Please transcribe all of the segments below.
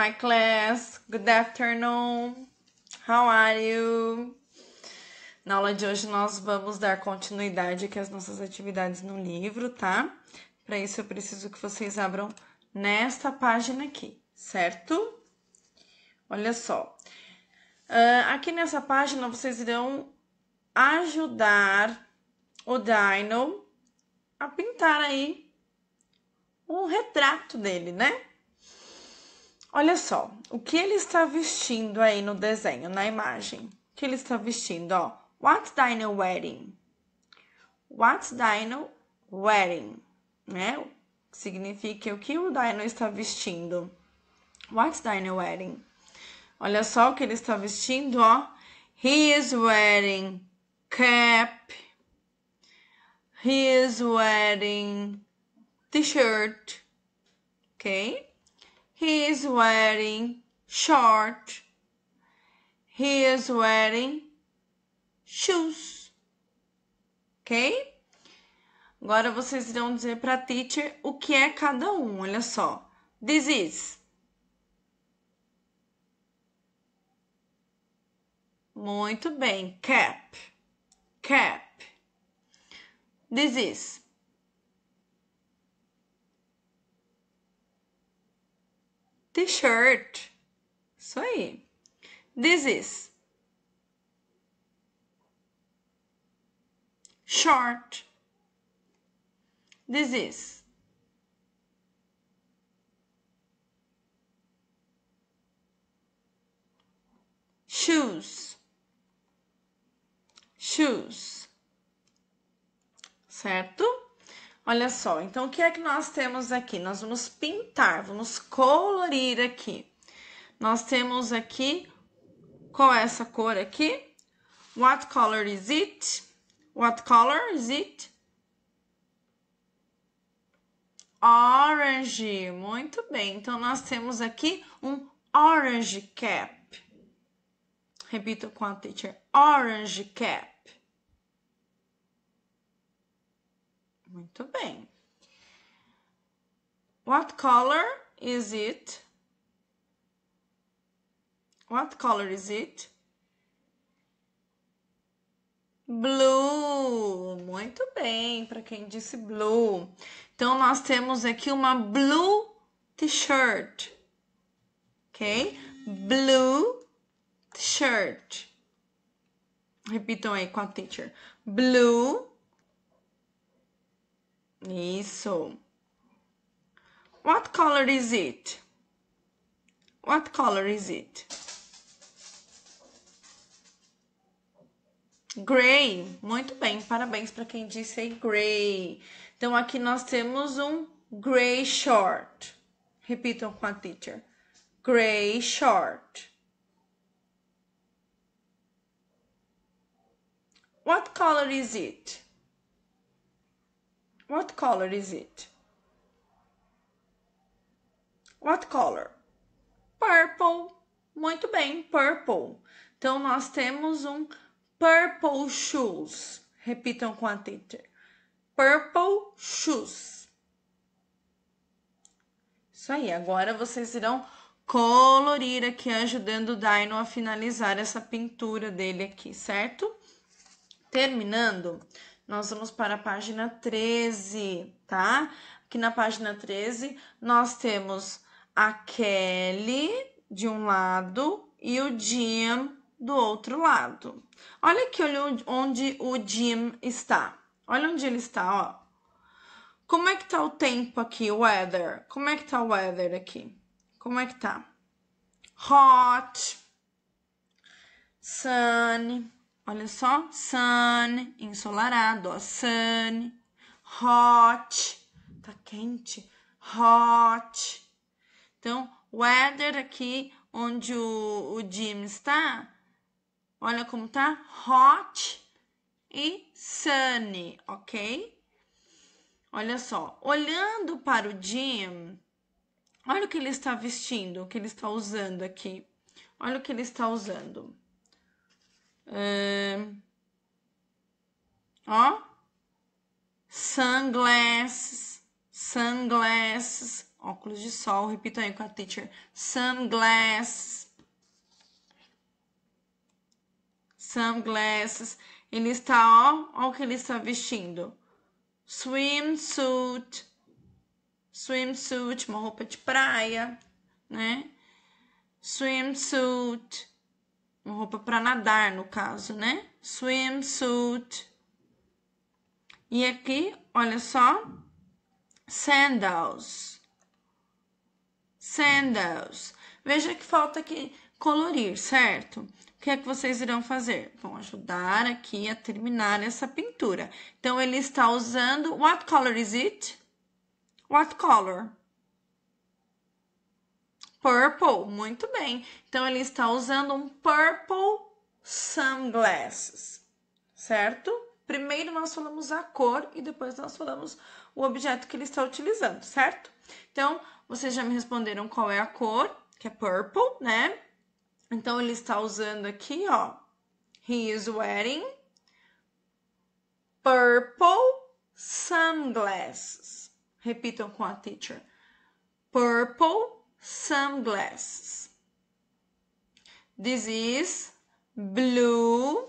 Hi class, good afternoon. How are you? Na aula de hoje nós vamos dar continuidade aqui às nossas atividades no livro, tá? Para isso eu preciso que vocês abram nesta página aqui, certo? Olha só. Uh, aqui nessa página vocês irão ajudar o Dino a pintar aí um retrato dele, né? Olha só, o que ele está vestindo aí no desenho, na imagem? O que ele está vestindo, ó? What's Dino wearing? What's Dino wearing? Né? Significa o que o Dino está vestindo. What's Dino wearing? Olha só o que ele está vestindo, ó. He is wearing cap. He is wearing t-shirt. Ok? He is wearing short. He is wearing shoes. Ok? Agora vocês irão dizer para a teacher o que é cada um. Olha só. This is. Muito bem. Cap. Cap. This is. T-shirt. Isso aí. This is. Short. This is. Shoes. Shoes. Certo? Olha só, então o que é que nós temos aqui? Nós vamos pintar, vamos colorir aqui. Nós temos aqui, qual é essa cor aqui? What color is it? What color is it? Orange, muito bem. Então, nós temos aqui um orange cap. Repito com a teacher, orange cap. Muito bem. What color is it? What color is it? Blue. Muito bem, para quem disse blue. Então nós temos aqui uma blue t-shirt. OK? Blue t-shirt. Repitam aí com a teacher. Blue isso. What color is it? What color is it? Gray. Muito bem. Parabéns para quem disse aí gray. Então aqui nós temos um gray short. Repitam com a teacher. Gray short. What color is it? What color is it? What color? Purple. Muito bem, purple. Então nós temos um purple shoes. Repitam com a teacher. Purple shoes. Isso aí. Agora vocês irão colorir aqui, ajudando o Dino a finalizar essa pintura dele aqui, certo? Terminando, nós vamos para a página 13, tá? Aqui na página 13, nós temos a Kelly de um lado e o Jim do outro lado. Olha aqui olha onde o Jim está. Olha onde ele está, ó. Como é que tá o tempo aqui, o weather? Como é que tá o weather aqui? Como é que tá? Hot, sunny, Olha só, sun, ensolarado, ó, sun, hot, tá quente, hot. Então, weather aqui onde o, o Jim está, olha como tá, hot e sunny, ok? Olha só, olhando para o Jim, olha o que ele está vestindo, o que ele está usando aqui. Olha o que ele está usando. Ó. Sunglasses. Sunglasses. Óculos de sol. Repita aí com a teacher. Sunglasses. Sunglasses. Ele está, ó, ó o que ele está vestindo. Swimsuit. Swimsuit, uma roupa de praia, né? Swimsuit uma roupa para nadar, no caso, né? Swimsuit. E aqui, olha só, sandals. Sandals. Veja que falta aqui colorir, certo? O que é que vocês irão fazer? Vão ajudar aqui a terminar essa pintura. Então, ele está usando... What color is it? What color? Purple, muito bem. Então ele está usando um purple sunglasses, certo? Primeiro nós falamos a cor e depois nós falamos o objeto que ele está utilizando, certo? Então, vocês já me responderam qual é a cor, que é purple, né? Então ele está usando aqui, ó. He is wearing purple sunglasses. Repitam com a teacher. Purple sunglasses. This is blue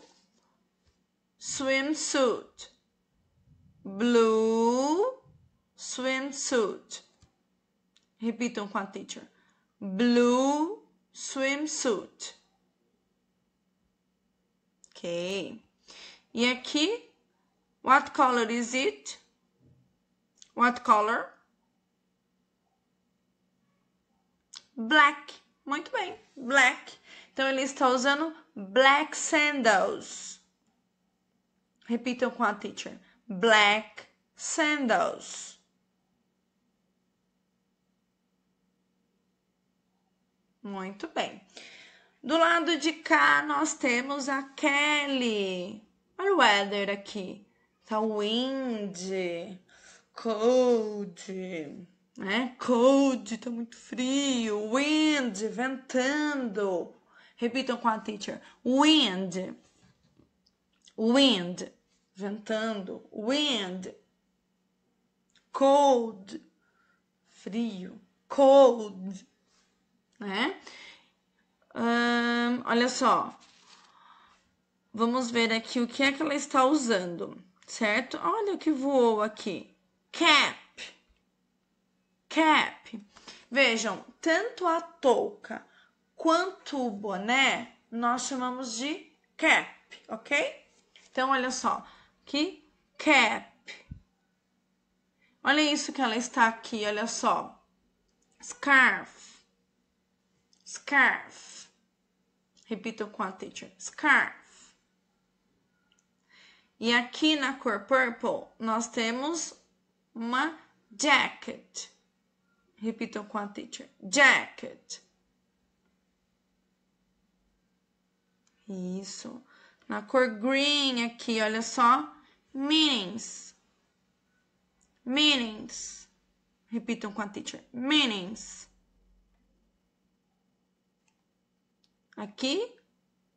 swimsuit. Blue swimsuit. Repitam com a teacher. Blue swimsuit. Ok. E aqui, what color is it? What color? black. Muito bem, black. Então ele está usando black sandals. Repitam com a teacher. Black sandals. Muito bem. Do lado de cá nós temos a Kelly. Olha o weather aqui. Tá wind, cold né? Cold, tá muito frio. Wind, ventando. Repitam com a teacher. Wind. Wind, ventando. Wind. Cold, frio. Cold, né? olha só. Vamos ver aqui o que é que ela está usando, certo? Olha o que voou aqui. Cat cap. Vejam, tanto a touca quanto o boné nós chamamos de cap, ok? Então, olha só, que cap. Olha isso que ela está aqui, olha só. Scarf. Scarf. Repita com a teacher. Scarf. E aqui na cor purple, nós temos uma jacket. Repitam com a teacher. Jacket. Isso. Na cor green aqui, olha só. Meanings. Meanings. Repitam com a teacher. Meanings. Aqui,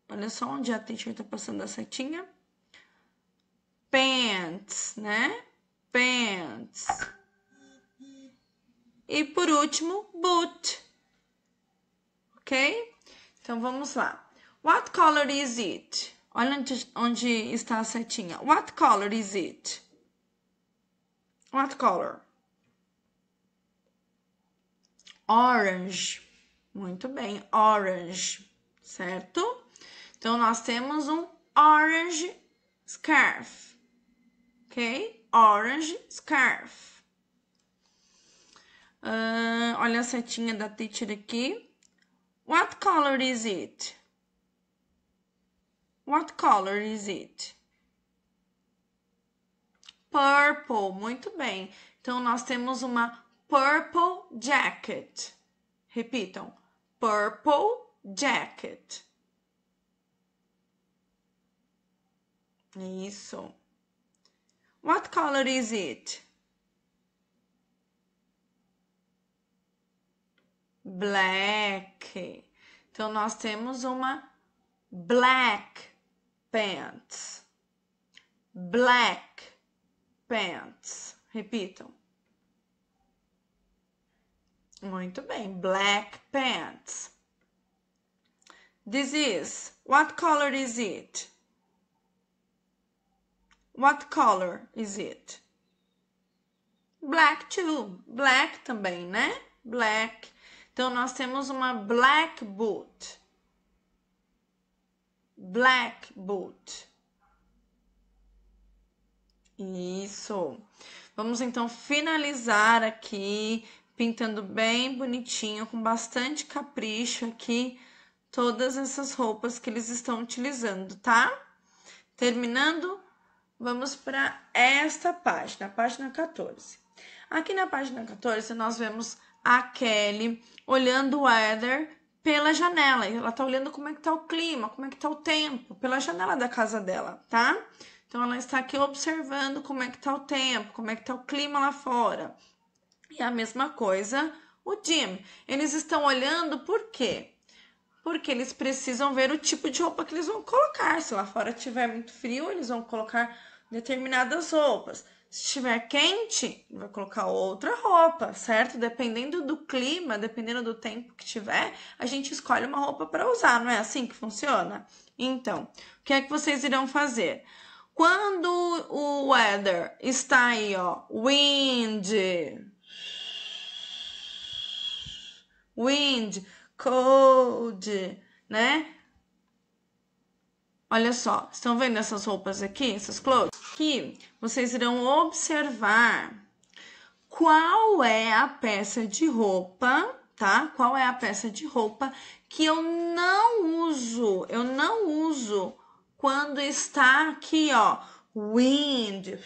olha só onde a teacher tá passando a setinha. Pants, né? Pants. E por último, boot. Ok? Então vamos lá. What color is it? Olha onde, está a setinha. What color is it? What color? Orange. Muito bem, orange, certo? Então nós temos um orange scarf. OK? Orange scarf. Uh, olha a setinha da teacher aqui. What color is it? What color is it? Purple, muito bem. Então, nós temos uma purple jacket. Repitam: purple jacket. Isso. What color is it? black. Então, nós temos uma black pants. Black pants. Repitam. Muito bem. Black pants. This is. What color is it? What color is it? Black too. Black também, né? Black. Então, nós temos uma black boot. Black boot. Isso. Vamos então finalizar aqui, pintando bem bonitinho, com bastante capricho aqui, todas essas roupas que eles estão utilizando, tá? Terminando, vamos para esta página, página 14. Aqui na página 14, nós vemos a Kelly olhando o weather pela janela. Ela tá olhando como é que tá o clima, como é que tá o tempo, pela janela da casa dela, tá? Então ela está aqui observando como é que tá o tempo, como é que tá o clima lá fora. E a mesma coisa o Jim. Eles estão olhando por quê? Porque eles precisam ver o tipo de roupa que eles vão colocar. Se lá fora tiver muito frio, eles vão colocar determinadas roupas. Se estiver quente, vai colocar outra roupa, certo? Dependendo do clima, dependendo do tempo que tiver, a gente escolhe uma roupa para usar, não é assim que funciona? Então, o que é que vocês irão fazer? Quando o weather está aí, ó, wind, wind, cold, né? Olha só, estão vendo essas roupas aqui, essas clothes? que vocês irão observar qual é a peça de roupa, tá? Qual é a peça de roupa que eu não uso, eu não uso quando está aqui, ó, wind,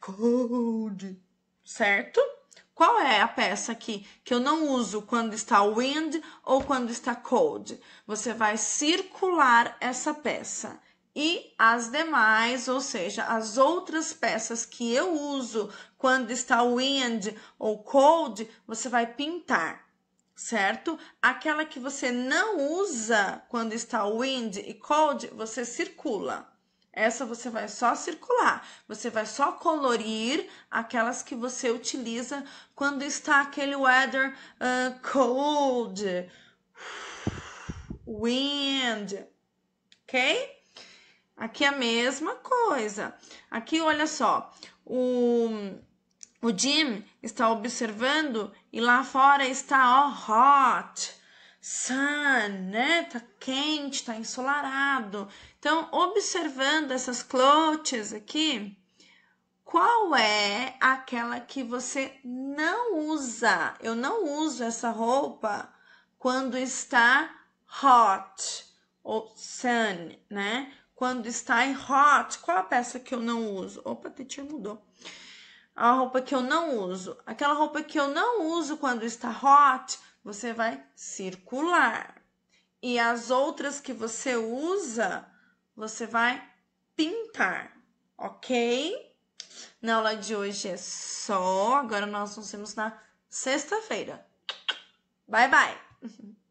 cold, certo? Qual é a peça aqui que eu não uso quando está wind ou quando está cold? Você vai circular essa peça e as demais, ou seja, as outras peças que eu uso quando está wind ou cold, você vai pintar, certo? Aquela que você não usa quando está wind e cold, você circula. Essa você vai só circular, você vai só colorir aquelas que você utiliza quando está aquele weather uh, cold, wind, ok? Aqui é a mesma coisa. Aqui, olha só, o, o Jim está observando e lá fora está ó, hot, sun, né? Tá quente, tá ensolarado. Então, observando essas clotes aqui, qual é aquela que você não usa? Eu não uso essa roupa quando está hot ou sun, né? Quando está em hot, qual a peça que eu não uso? Opa, a teacher mudou. A roupa que eu não uso. Aquela roupa que eu não uso quando está hot, você vai circular. E as outras que você usa, você vai pintar, ok? Na aula de hoje é só. Agora nós nos vemos na sexta-feira. Bye, bye!